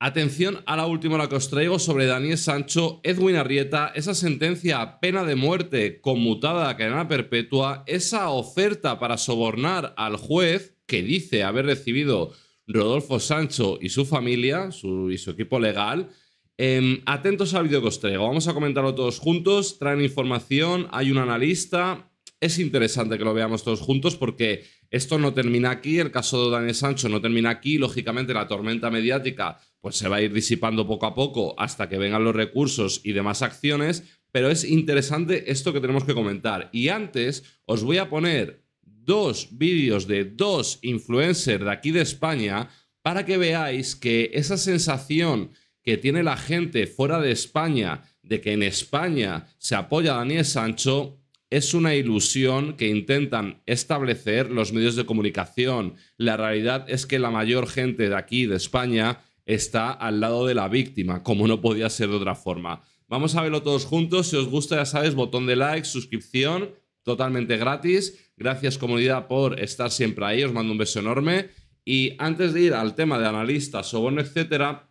Atención a la última la que os traigo sobre Daniel Sancho, Edwin Arrieta, esa sentencia a pena de muerte conmutada a cadena perpetua, esa oferta para sobornar al juez que dice haber recibido Rodolfo Sancho y su familia su, y su equipo legal. Em, atentos al vídeo que os traigo, vamos a comentarlo todos juntos, traen información, hay un analista, es interesante que lo veamos todos juntos porque esto no termina aquí, el caso de Daniel Sancho no termina aquí, lógicamente la tormenta mediática pues se va a ir disipando poco a poco hasta que vengan los recursos y demás acciones, pero es interesante esto que tenemos que comentar. Y antes os voy a poner dos vídeos de dos influencers de aquí de España para que veáis que esa sensación que tiene la gente fuera de España de que en España se apoya a Daniel Sancho es una ilusión que intentan establecer los medios de comunicación. La realidad es que la mayor gente de aquí, de España, está al lado de la víctima, como no podía ser de otra forma. Vamos a verlo todos juntos. Si os gusta, ya sabéis, botón de like, suscripción, totalmente gratis. Gracias comunidad por estar siempre ahí. Os mando un beso enorme. Y antes de ir al tema de analistas, soborno, etcétera,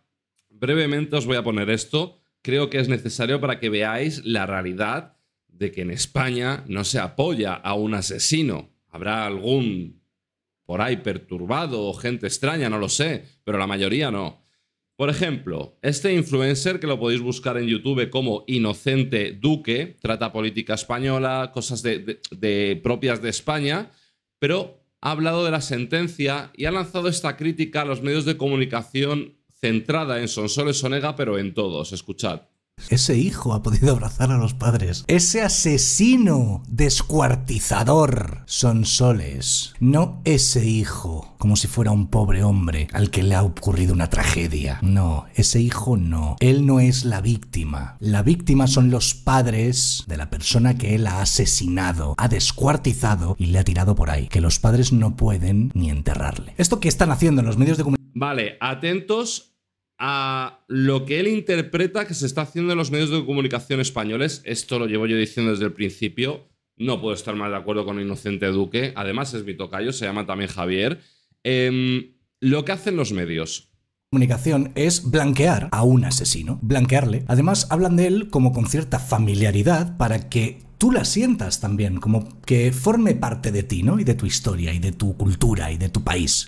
brevemente os voy a poner esto. Creo que es necesario para que veáis la realidad de que en España no se apoya a un asesino. Habrá algún por ahí perturbado o gente extraña, no lo sé, pero la mayoría no. Por ejemplo, este influencer que lo podéis buscar en YouTube como Inocente Duque, trata política española, cosas de, propias de España, pero ha hablado de la sentencia y ha lanzado esta crítica a los medios de comunicación centrada en Sonsoles Onega, pero en todos. Escuchad. Ese hijo ha podido abrazar a los padres. Ese asesino descuartizador son soles. No ese hijo, como si fuera un pobre hombre al que le ha ocurrido una tragedia. No, ese hijo no. Él no es la víctima. La víctima son los padres de la persona que él ha asesinado, ha descuartizado y le ha tirado por ahí. Que los padres no pueden ni enterrarle. ¿Esto qué están haciendo en los medios de comunicación? Vale, atentos a lo que él interpreta que se está haciendo en los medios de comunicación españoles. Esto lo llevo yo diciendo desde el principio. No puedo estar más de acuerdo con Inocente Duque. Además, es mi tocayo, se llama también Javier. Em, lo que hacen los medios comunicación es blanquear a un asesino, blanquearle. Además, hablan de él como con cierta familiaridad para que tú la sientas también, como que forme parte de ti, ¿no? Y de tu historia, y de tu cultura, y de tu país.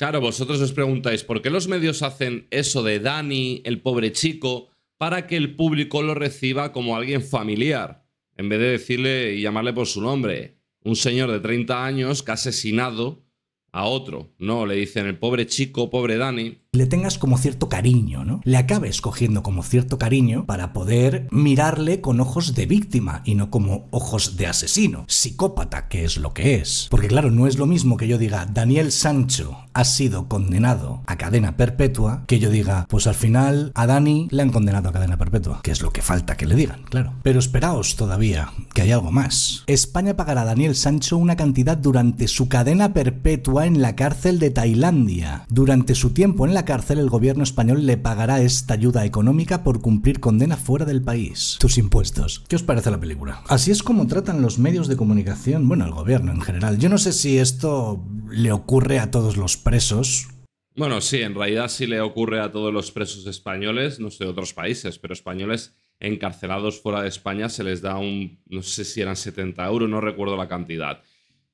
Claro, vosotros os preguntáis, ¿por qué los medios hacen eso de Dani, el pobre chico, para que el público lo reciba como alguien familiar, en vez de decirle y llamarle por su nombre? Un señor de 30 años que ha asesinado a otro. No, le dicen el pobre chico, pobre Dani le tengas como cierto cariño, ¿no? Le acabes cogiendo como cierto cariño para poder mirarle con ojos de víctima y no como ojos de asesino, psicópata, que es lo que es. Porque claro, no es lo mismo que yo diga, Daniel Sancho ha sido condenado a cadena perpetua, que yo diga, pues al final a Dani le han condenado a cadena perpetua, que es lo que falta que le digan, claro. Pero esperaos todavía, que hay algo más. España pagará a Daniel Sancho una cantidad durante su cadena perpetua en la cárcel de Tailandia, durante su tiempo en la cárcel, el gobierno español le pagará esta ayuda económica por cumplir condena fuera del país. Tus impuestos. ¿Qué os parece la película? Así es como tratan los medios de comunicación, bueno, el gobierno en general. Yo no sé si esto le ocurre a todos los presos, bueno, sí, en realidad sí le ocurre a todos los presos españoles, no sé de otros países, pero españoles encarcelados fuera de España se les da un, no sé si eran 70 euros, no recuerdo la cantidad.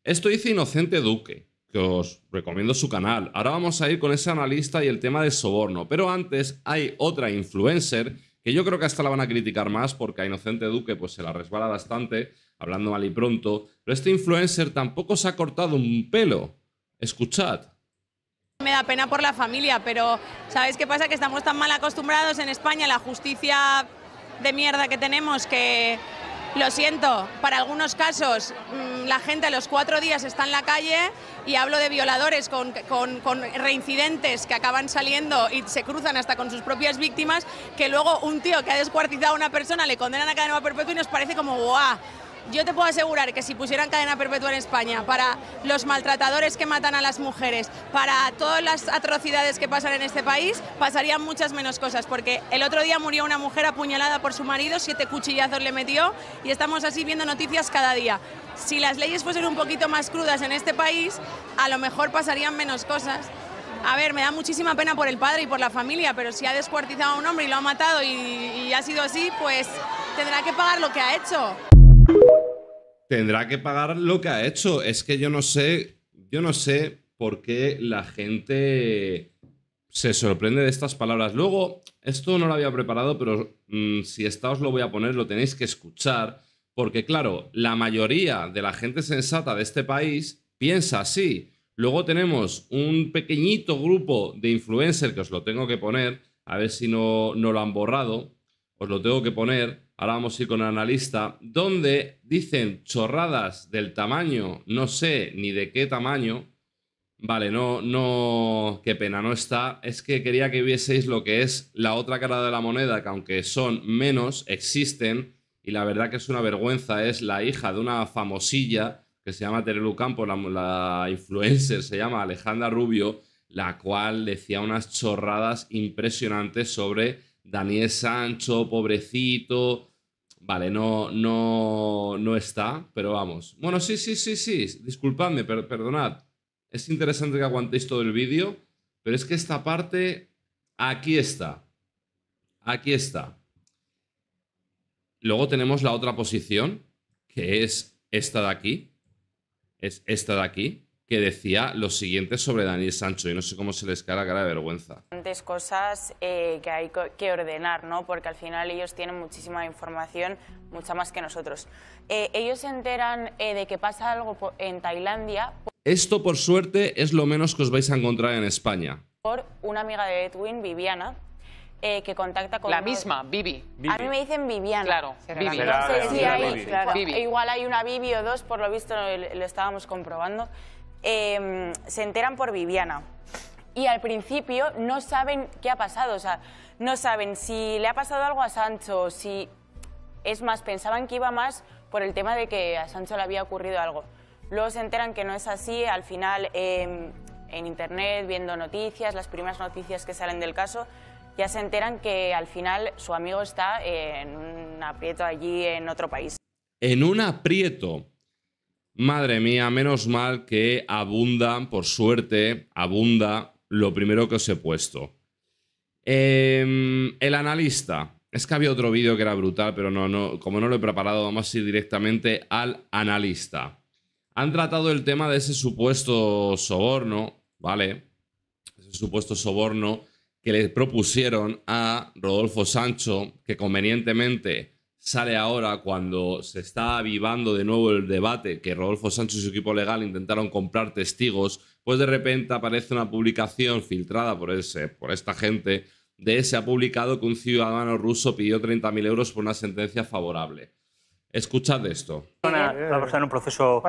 Esto dice Inocente Duque, os recomiendo su canal. Ahora vamos a ir con ese analista y el tema de soborno. Pero antes hay otra influencer que yo creo que hasta la van a criticar más porque a Inocente Duque pues se la resbala bastante, hablando mal y pronto. Pero este influencer tampoco se ha cortado un pelo. Escuchad. Me da pena por la familia, pero ¿sabéis qué pasa? Que estamos tan mal acostumbrados en España, a la justicia de mierda que tenemos, que lo siento, para algunos casos mm, la gente a los cuatro días está en la calle y hablo de violadores con, reincidentes que acaban saliendo y se cruzan hasta con sus propias víctimas, que luego un tío que ha descuartizado a una persona le condenan a cadena perpetua y nos parece como ¡guau! yo te puedo asegurar que si pusieran cadena perpetua en España para los maltratadores que matan a las mujeres, para todas las atrocidades que pasan en este país, pasarían muchas menos cosas, porque el otro día murió una mujer apuñalada por su marido, siete cuchillazos le metió y estamos así viendo noticias cada día. Si las leyes fuesen un poquito más crudas en este país, a lo mejor pasarían menos cosas. A ver, me da muchísima pena por el padre y por la familia, pero si ha descuartizado a un hombre y lo ha matado y, y ha sido así, pues tendrá que pagar lo que ha hecho tendrá que pagar lo que ha hecho. Es que yo no sé, yo no sé por qué la gente se sorprende de estas palabras. Luego, esto no lo había preparado, pero mm, si está os lo voy a poner, lo tenéis que escuchar, porque claro, la mayoría de la gente sensata de este país piensa así. Luego tenemos un pequeñito grupo de influencers que os lo tengo que poner, a ver si no, no lo han borrado, os lo tengo que poner, ahora vamos a ir con el analista, donde dicen chorradas del tamaño, no sé ni de qué tamaño. Vale, no, no, qué pena, no está. Es que quería que vieseis lo que es la otra cara de la moneda, que aunque son menos, existen. Y la verdad que es una vergüenza, es la hija de una famosilla que se llama Terelu Campo, la, la influencer se llama Alejandra Rubio, la cual decía unas chorradas impresionantes sobre Daniel Sancho, pobrecito. Vale, no, no, no está, pero vamos. Bueno, sí, sí, sí, sí. Disculpadme, perdonad. Es interesante que aguantéis todo el vídeo, pero es que esta parte, aquí está. Aquí está. Luego tenemos la otra posición, que es esta de aquí. Es esta de aquí que decía lo siguiente sobre Daniel Sancho. y no sé cómo se les cae la cara de vergüenza. Tantas cosas eh, que hay que ordenar, ¿no? Porque al final ellos tienen muchísima información, mucha más que nosotros. Eh, ellos se enteran eh, de que pasa algo en Tailandia. Esto, por suerte, es lo menos que os vais a encontrar en España. Por una amiga de Edwin, Viviana, que contacta con... La misma, Vivi. A mí me dicen Viviana. Claro, Vivi. Igual hay una Vivi o dos, por lo visto lo estábamos comprobando. Em, se enteran por Viviana. Y al principio no saben qué ha pasado, o sea, no saben si le ha pasado algo a Sancho, si... Es más, pensaban que iba más por el tema de que a Sancho le había ocurrido algo. Luego se enteran que no es así, al final em, en internet, viendo noticias, las primeras noticias que salen del caso, ya se enteran que al final su amigo está en un aprieto allí en otro país. En un aprieto. Madre mía, menos mal que abunda, por suerte, abunda lo primero que os he puesto. Em, el analista. Es que había otro vídeo que era brutal, pero no, no, como no lo he preparado, vamos a ir directamente al analista. Han tratado el tema de ese supuesto soborno, ¿vale? Ese supuesto soborno que le propusieron a Rodolfo Sancho, que convenientemente sale ahora cuando se está avivando de nuevo el debate que Rodolfo Sánchez y su equipo legal intentaron comprar testigos, pues de repente aparece una publicación filtrada por, ese, por esta gente de ese ha publicado que un ciudadano ruso pidió 30.000 euros por una sentencia favorable. Escuchad esto. Una, persona en un proceso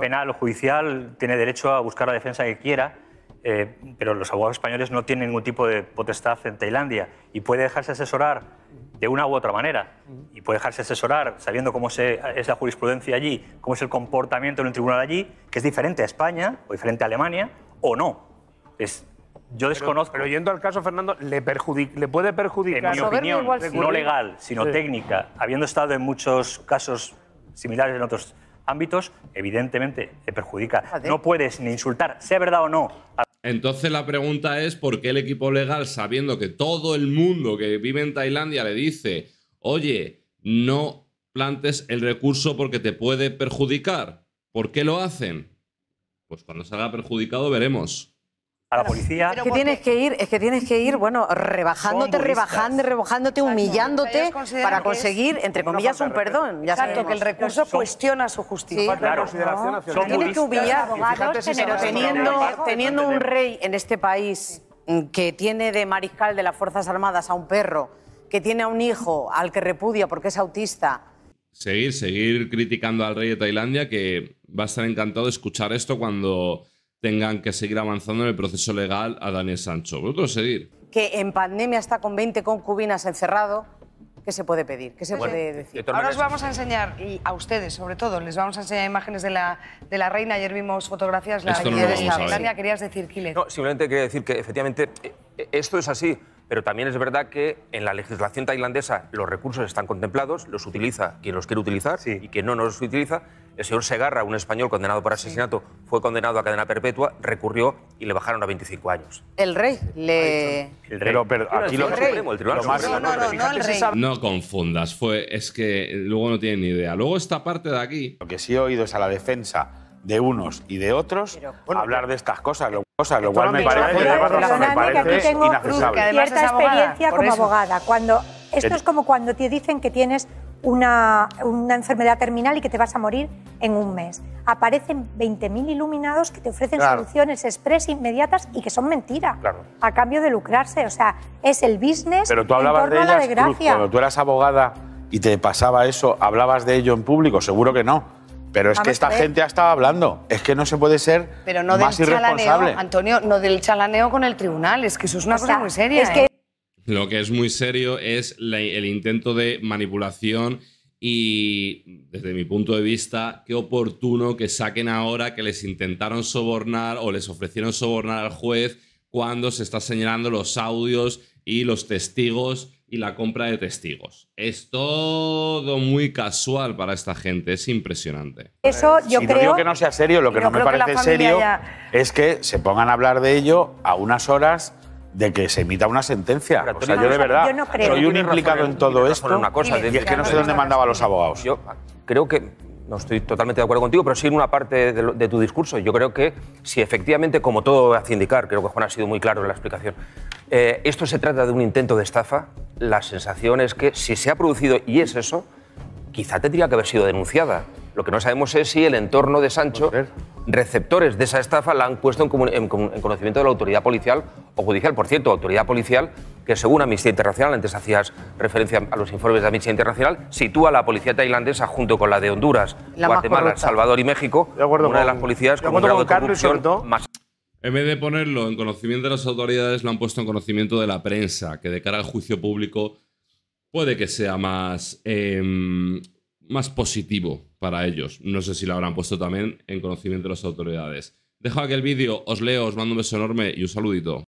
penal o judicial tiene derecho a buscar la defensa que quiera, eh, pero los abogados españoles no tienen ningún tipo de potestad en Tailandia y puede dejarse asesorar de una u otra manera y puede dejarse asesorar sabiendo cómo es la jurisprudencia allí, cómo es el comportamiento en un tribunal allí, que es diferente a España o diferente a Alemania o no. Es, yo desconozco. Pero, yendo al caso, Fernando, ¿le, le puede perjudicar? En mi opinión, no legal, sino técnica, habiendo estado en muchos casos similares en otros ámbitos, evidentemente le perjudica. No puedes ni insultar, sea verdad o no. Entonces la pregunta es por qué el equipo legal, sabiendo que todo el mundo que vive en Tailandia le dice, oye, no plantes el recurso porque te puede perjudicar, ¿por qué lo hacen? Pues cuando salga perjudicado veremos a la policía. Es que tienes que ir, es que tienes que ir, bueno, rebajándote, rebajando, rebajándote, humillándote para conseguir, entre comillas, un perdón. Ya Exacto, que el recurso cuestiona su justicia. claro, tienes que humillar, pero teniendo, teniendo un rey en este país que tiene de mariscal de las Fuerzas Armadas a un perro, que tiene a un hijo al que repudia porque es autista. Seguir, seguir criticando al rey de Tailandia, que va a estar encantado de escuchar esto cuando tengan que seguir avanzando en el proceso legal a Daniel Sancho. ¿Puedo seguir. Que en pandemia está con 20 concubinas encerrado. ¿Qué se puede pedir? ¿Qué se puede decir? Ahora os vamos a enseñar, y a ustedes sobre todo, les vamos a enseñar imágenes de la, de la reina. Ayer vimos fotografías la no de Querías decir, Kile. No, simplemente quería decir que efectivamente e, e, esto es así, pero también es verdad que en la legislación tailandesa los recursos están contemplados, los utiliza quien los quiere utilizar y quien no, no los utiliza. El señor Segarra, un español condenado por asesinato, fue condenado a cadena perpetua, recurrió y le bajaron a 25 años. El rey le... Pero, aquí lo, el tribunal no, confundas, fue, es que luego no tienen ni idea. Luego esta parte de aquí... Lo que sí he oído es a la defensa de unos y de otros hablar de estas cosas, lo, lo cual me parece, me parece tengo cierta experiencia como abogada. Cuando, esto es como cuando te dicen que tienes una, una, enfermedad terminal y que te vas a morir en un mes. Aparecen 20.000 iluminados que te ofrecen soluciones express inmediatas y que son mentira, claro. a cambio de lucrarse. O sea, es el business. Pero tú hablabas de ellas, cuando tú eras abogada y te pasaba eso, ¿hablabas de ello en público? Seguro que no. Pero es que esta gente ha estado hablando. Es que no se puede ser Pero no más del irresponsable. Chalaneo, Antonio, no del chalaneo con el tribunal. Es que eso es una cosa muy seria. ¿eh? Lo que es muy serio es el intento de manipulación y, desde mi punto de vista, qué oportuno que saquen ahora que les intentaron sobornar o les ofrecieron sobornar al juez cuando se está señalando los audios y los testigos y la compra de testigos. Es todo muy casual para esta gente, es impresionante. Eso yo creo. que no sea serio, lo que no me parece serio es que se pongan a hablar de ello a unas horas de que se emita una sentencia. o sea, yo de verdad no creo. soy un implicado en, todo esto y es que no sé dónde mandaba los abogados. Yo creo que no estoy totalmente de acuerdo contigo, pero sí en una parte de, tu discurso. Yo creo que si efectivamente, como todo hace indicar, creo que Juan ha sido muy claro en la explicación, eh, esto se trata de un intento de estafa, la sensación es que si se ha producido y es eso, quizá tendría que haber sido denunciada. Lo que no sabemos es si el entorno de Sancho, receptores de esa estafa, la han puesto en, conocimiento de la autoridad policial o judicial. Por cierto, autoridad policial que, según Amnistía Internacional, antes hacías referencia a los informes de Amnistía Internacional, sitúa a la policía tailandesa junto con la de Honduras, Guatemala, Salvador y México, de una de las policías con, grado de más en vez de ponerlo en conocimiento de las autoridades, lo han puesto en conocimiento de la prensa, que de cara al juicio público puede que sea más em, más positivo para ellos. No sé si lo habrán puesto también en conocimiento de las autoridades. Dejo aquí el vídeo, os leo, os mando un beso enorme y un saludito.